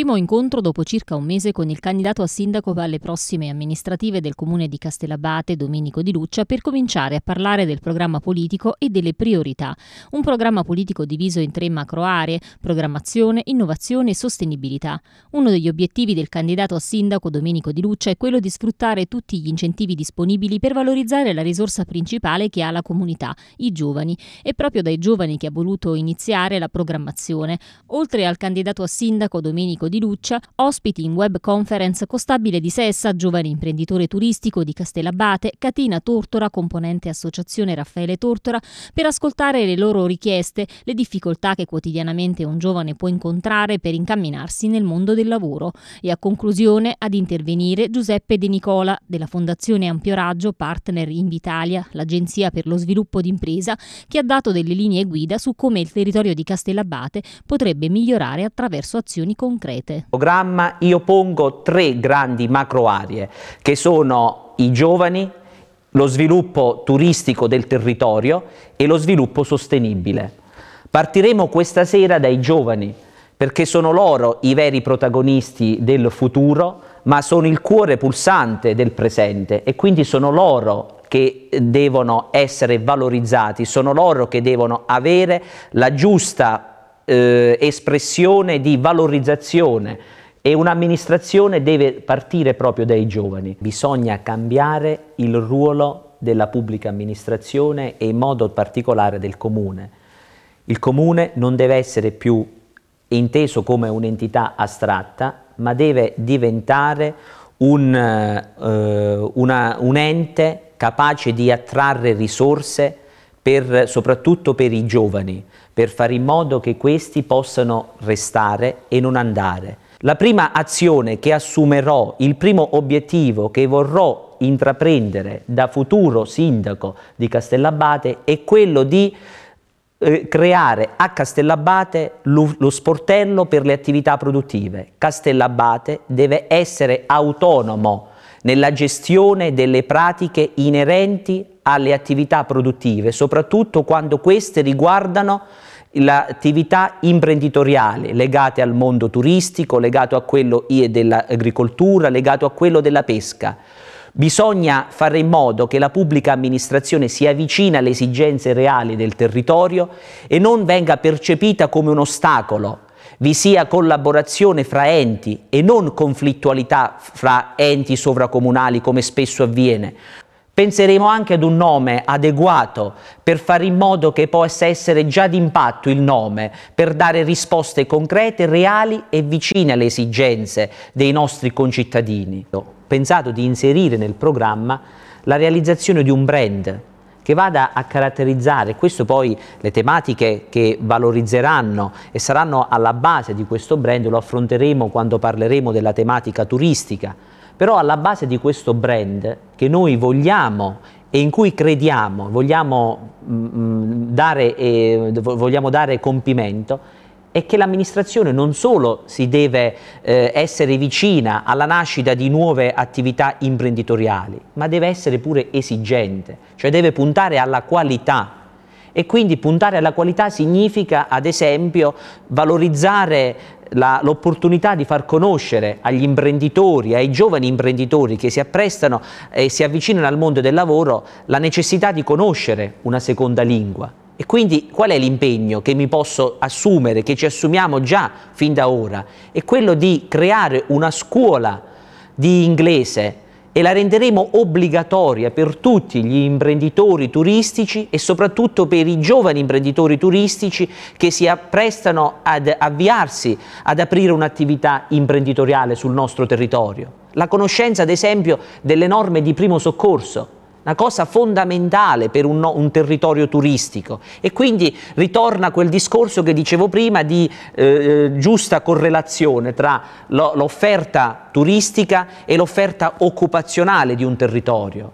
primo incontro dopo circa un mese con il candidato a sindaco alle prossime amministrative del comune di Castellabate, Domenico Di Luccia, per cominciare a parlare del programma politico e delle priorità. Un programma politico diviso in tre macro aree, programmazione, innovazione e sostenibilità. Uno degli obiettivi del candidato a sindaco Domenico Di Luccia è quello di sfruttare tutti gli incentivi disponibili per valorizzare la risorsa principale che ha la comunità, i giovani. È proprio dai giovani che ha voluto iniziare la programmazione. Oltre al candidato a sindaco Domenico di Luccia, ospiti in web conference Costabile di Sessa, giovane imprenditore turistico di Castellabate, Catina Tortora, componente associazione Raffaele Tortora, per ascoltare le loro richieste, le difficoltà che quotidianamente un giovane può incontrare per incamminarsi nel mondo del lavoro. E a conclusione ad intervenire Giuseppe De Nicola della Fondazione Ampio Raggio, partner Invitalia, l'agenzia per lo sviluppo d'impresa, che ha dato delle linee guida su come il territorio di Castellabate potrebbe migliorare attraverso azioni concrete concrete? Programma io pongo tre grandi macro aree che sono i giovani, lo sviluppo turistico del territorio e lo sviluppo sostenibile. Partiremo questa sera dai giovani perché sono loro i veri protagonisti del futuro, ma sono il cuore pulsante del presente e quindi sono loro che devono essere valorizzati, sono loro che devono avere la giusta eh, espressione di valorizzazione e un'amministrazione deve partire proprio dai giovani. Bisogna cambiare il ruolo della pubblica amministrazione e in modo particolare del comune. Il comune non deve essere più inteso come un'entità astratta, ma deve diventare un, eh, una, un ente capace di attrarre risorse per, soprattutto per i giovani, per fare in modo che questi possano restare e non andare. La prima azione che assumerò, il primo obiettivo che vorrò intraprendere da futuro sindaco di Castellabate è quello di eh, creare a Castellabate lo sportello per le attività produttive. Castellabate deve essere autonomo nella gestione delle pratiche inerenti alle attività produttive, soprattutto quando queste riguardano l'attività imprenditoriale legate al mondo turistico, legato a quello dell'agricoltura, legato a quello della pesca. Bisogna fare in modo che la pubblica amministrazione sia vicina alle esigenze reali del territorio e non venga percepita come un ostacolo. Vi sia collaborazione fra enti e non conflittualità fra enti sovracomunali come spesso avviene. Penseremo anche ad un nome adeguato per fare in modo che possa essere già d'impatto il nome, per dare risposte concrete, reali e vicine alle esigenze dei nostri concittadini. Ho pensato di inserire nel programma la realizzazione di un brand che vada a caratterizzare, questo poi le tematiche che valorizzeranno e saranno alla base di questo brand lo affronteremo quando parleremo della tematica turistica, però alla base di questo brand che noi vogliamo e in cui crediamo, vogliamo, mh, mm, mm, dare, eh, vogliamo dare compimento, è che l'amministrazione non solo si deve eh, essere vicina alla nascita di nuove attività imprenditoriali, ma deve essere pure esigente, cioè deve puntare alla qualità. E quindi puntare alla qualità significa, ad esempio, valorizzare l'opportunità di far conoscere agli imprenditori, ai giovani imprenditori che si apprestano e si avvicinano al mondo del lavoro, la necessità di conoscere una seconda lingua. E quindi qual è l'impegno che mi posso assumere, che ci assumiamo già fin da ora? È quello di creare una scuola di inglese e la renderemo obbligatoria per tutti gli imprenditori turistici e soprattutto per i giovani imprenditori turistici che si apprestano ad avviarsi ad aprire un'attività imprenditoriale sul nostro territorio. La conoscenza, ad esempio, delle norme di primo soccorso una cosa fondamentale per un, un, territorio turistico e quindi ritorna quel discorso che dicevo prima di eh, eh giusta correlazione tra l'offerta turistica e l'offerta occupazionale di un territorio.